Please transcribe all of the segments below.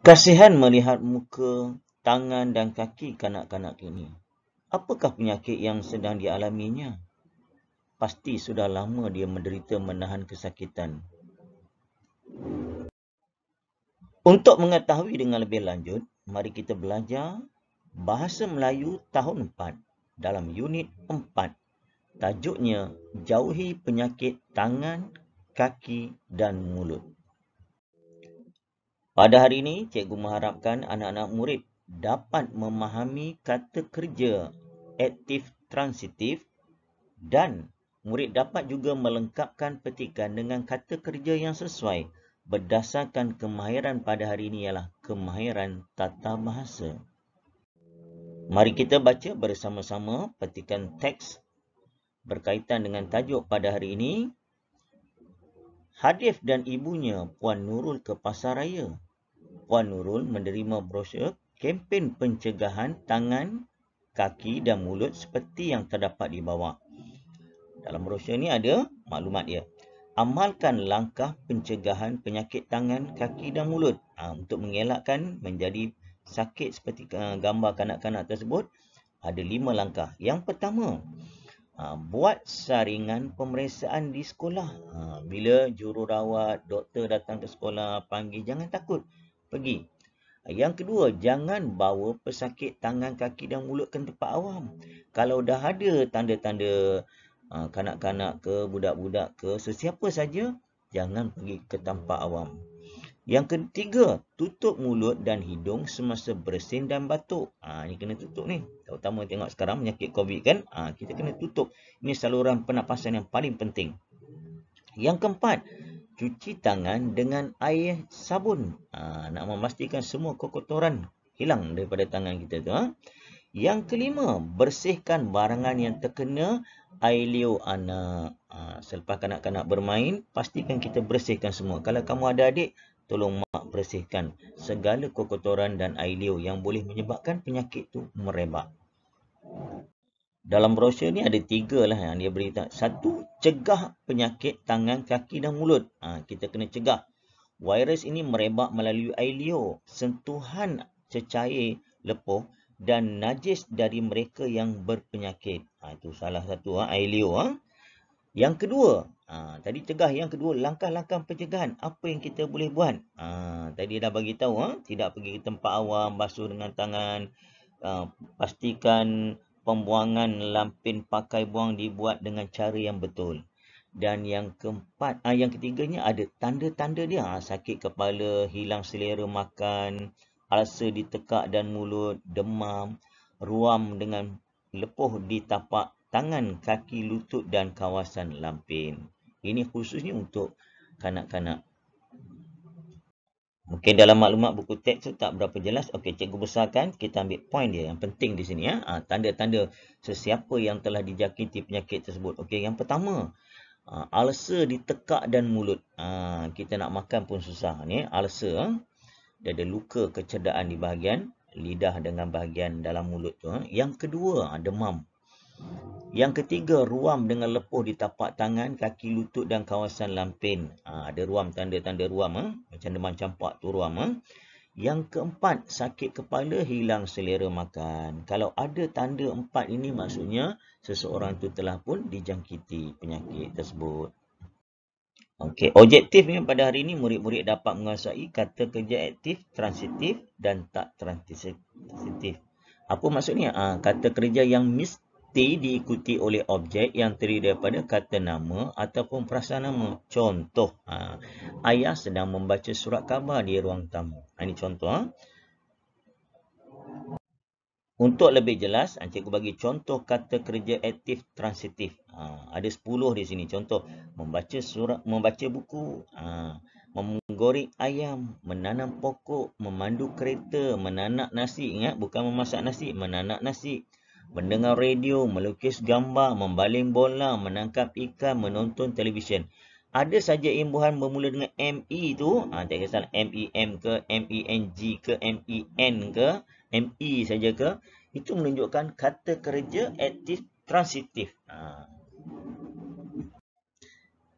Kasihan melihat muka, tangan dan kaki kanak-kanak ini. Apakah penyakit yang sedang dialaminya? Pasti sudah lama dia menderita menahan kesakitan. Untuk mengetahui dengan lebih lanjut, mari kita belajar Bahasa Melayu tahun 4 dalam unit 4. Tajuknya Jauhi Penyakit Tangan, Kaki dan Mulut. Pada hari ini, cikgu mengharapkan anak-anak murid dapat memahami kata kerja aktif transitif dan murid dapat juga melengkapkan petikan dengan kata kerja yang sesuai berdasarkan kemahiran pada hari ini ialah kemahiran tata bahasa. Mari kita baca bersama-sama petikan teks berkaitan dengan tajuk pada hari ini. Hadif dan ibunya Puan Nurul ke pasaraya. Puan Nurul menerima brosur kempen pencegahan tangan, kaki dan mulut seperti yang terdapat di bawah. Dalam brosur ini ada maklumat dia. Amalkan langkah pencegahan penyakit tangan, kaki dan mulut ha, untuk mengelakkan menjadi sakit seperti gambar kanak-kanak tersebut. Ada lima langkah. Yang pertama, ha, buat saringan pemeriksaan di sekolah. Ha, bila jururawat, doktor datang ke sekolah, panggil jangan takut. Pergi. Yang kedua, jangan bawa pesakit tangan, kaki dan mulut ke tempat awam. Kalau dah ada tanda-tanda ah, kanak-kanak ke, budak-budak ke, sesiapa saja, jangan pergi ke tempat awam. Yang ketiga, tutup mulut dan hidung semasa bersin dan batuk. Ha, ah, ini kena tutup ni. Terutama tengok sekarang penyakit COVID kan. Ha, kita kena tutup. Ini saluran pernafasan yang paling penting. Yang keempat, cuci tangan dengan air sabun. Ha, nak memastikan semua kekotoran hilang daripada tangan kita tu. Ha? Yang kelima, bersihkan barangan yang terkena air liu anak. Ha, selepas kanak-kanak bermain, pastikan kita bersihkan semua. Kalau kamu ada adik, tolong mak bersihkan segala kekotoran dan air liu yang boleh menyebabkan penyakit tu merebak dalam brosur ni ada tiga lah yang dia beritahu. Satu, cegah penyakit tangan, kaki dan mulut. Ha, kita kena cegah. Virus ini merebak melalui air liur, sentuhan cecair lepuh dan najis dari mereka yang berpenyakit. Ha, itu salah satu ha, air liur. Ha. Yang kedua, ha, tadi cegah. Yang kedua, langkah-langkah pencegahan. Apa yang kita boleh buat? Ha, tadi dah bagi tahu, ha, tidak pergi ke tempat awam, basuh dengan tangan, ha, pastikan pembuangan lampin pakai buang dibuat dengan cara yang betul. Dan yang keempat, ah, yang ketiganya ada tanda-tanda dia. Ah, sakit kepala, hilang selera makan, rasa ditekak dan mulut, demam, ruam dengan lepuh di tapak tangan, kaki, lutut dan kawasan lampin. Ini khususnya untuk kanak-kanak Okay dalam maklumat buku teks tu tak berapa jelas. Okey, cikgu besarkan. Kita ambil point dia yang penting di sini. Ya. Ha, tanda-tanda ya. sesiapa yang telah dijakiti penyakit tersebut. Okey, yang pertama. Aa, ha, alsa di tekak dan mulut. Aa, ha, kita nak makan pun susah. Ni. Alsa. Dia ada luka kecederaan di bahagian lidah dengan bahagian dalam mulut tu. Yang kedua, demam. Yang ketiga, ruam dengan lepuh di tapak tangan, kaki lutut dan kawasan lampin. Ha, ada ruam, tanda-tanda ruam. Eh? Macam demam campak tu ruam. Eh? Yang keempat, sakit kepala hilang selera makan. Kalau ada tanda empat ini maksudnya seseorang itu telah pun dijangkiti penyakit tersebut. Okey, objektifnya pada hari ini murid-murid dapat menguasai kata kerja aktif, transitif dan tak transitif. Apa maksudnya? Ha, kata kerja yang mistik. T diikuti oleh objek yang terdiri daripada kata nama ataupun perasaan nama. Contoh, ha, ayah sedang membaca surat khabar di ruang tamu. Ha, ini contoh. Ha. Untuk lebih jelas, ha, cikgu bagi contoh kata kerja aktif transitif. Ha, ada 10 di sini. Contoh, membaca surat, membaca buku, ha, menggorek ayam, menanam pokok, memandu kereta, menanak nasi. Ingat, bukan memasak nasi. Menanak nasi mendengar radio, melukis gambar, membaling bola, menangkap ikan, menonton televisyen. Ada saja imbuhan bermula dengan M-E tu, ha, tak kisah e m ke, m e n g ke, m e n ke, m saja ke, itu menunjukkan kata kerja aktif transitif. Ha.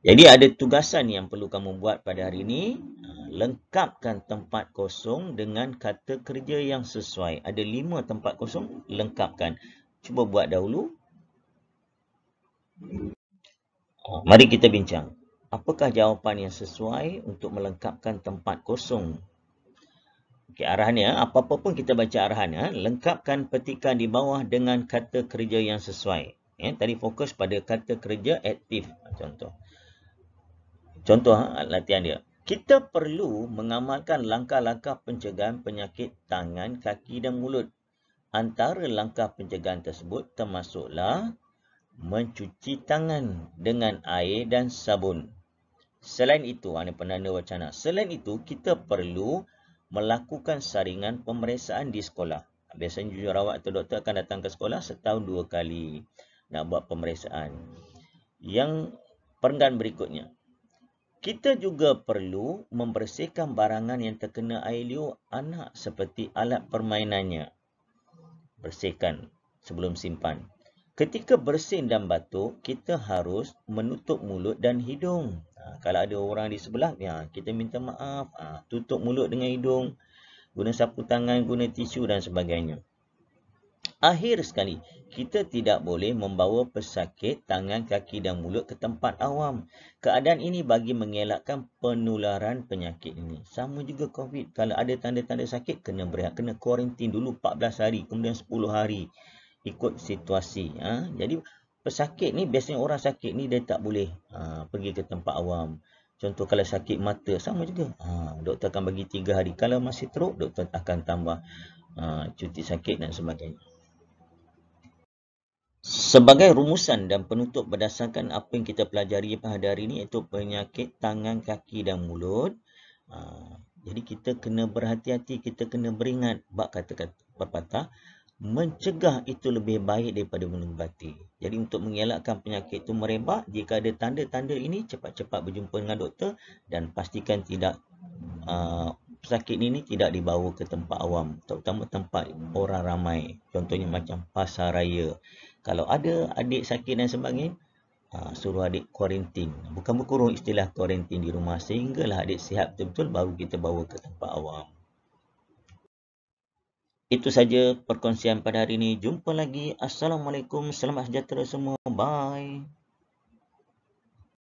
Jadi ada tugasan yang perlu kamu buat pada hari ini lengkapkan tempat kosong dengan kata kerja yang sesuai. Ada lima tempat kosong, lengkapkan. Cuba buat dahulu. Ah, mari kita bincang. Apakah jawapan yang sesuai untuk melengkapkan tempat kosong? Okay, arahannya, apa-apa pun kita baca arahannya, lengkapkan petikan di bawah dengan kata kerja yang sesuai. Ya, tadi fokus pada kata kerja aktif, contoh. Contoh ah, latihan dia. Kita perlu mengamalkan langkah-langkah pencegahan penyakit tangan, kaki dan mulut. Antara langkah pencegahan tersebut termasuklah mencuci tangan dengan air dan sabun. Selain itu, ini penanda wacana. Selain itu, kita perlu melakukan saringan pemeriksaan di sekolah. Biasanya jururawat atau doktor akan datang ke sekolah setahun dua kali nak buat pemeriksaan. Yang perenggan berikutnya, kita juga perlu membersihkan barangan yang terkena air liu anak seperti alat permainannya. Bersihkan sebelum simpan. Ketika bersin dan batuk, kita harus menutup mulut dan hidung. Ha, kalau ada orang di sebelah, ya, kita minta maaf. Ha, tutup mulut dengan hidung. Guna sapu tangan, guna tisu dan sebagainya. Akhir sekali, kita tidak boleh membawa pesakit tangan, kaki dan mulut ke tempat awam. Keadaan ini bagi mengelakkan penularan penyakit ini. Sama juga COVID. Kalau ada tanda-tanda sakit, kena berehat. Kena kuarantin dulu 14 hari, kemudian 10 hari ikut situasi. Ha? Jadi, pesakit ni biasanya orang sakit ni dia tak boleh ha, pergi ke tempat awam. Contoh kalau sakit mata, sama juga. Ha, doktor akan bagi 3 hari. Kalau masih teruk, doktor akan tambah ha, cuti sakit dan sebagainya. Sebagai rumusan dan penutup berdasarkan apa yang kita pelajari pada hari ini iaitu penyakit tangan, kaki dan mulut. Ah, jadi kita kena berhati-hati, kita kena beringat bak kata-kata berpatah. Mencegah itu lebih baik daripada mengubati. Jadi untuk mengelakkan penyakit itu merebak, jika ada tanda-tanda ini cepat-cepat berjumpa dengan doktor dan pastikan tidak aa, ah, sakit ini tidak dibawa ke tempat awam, terutama tempat orang ramai. Contohnya macam pasar raya kalau ada adik sakit dan sebagainya uh, suruh adik kuarantin bukan berkurung istilah kuarantin di rumah sehinggalah adik sihat betul-betul baru kita bawa ke tempat awam itu saja perkongsian pada hari ini. Jumpa lagi. Assalamualaikum. Selamat sejahtera semua. Bye.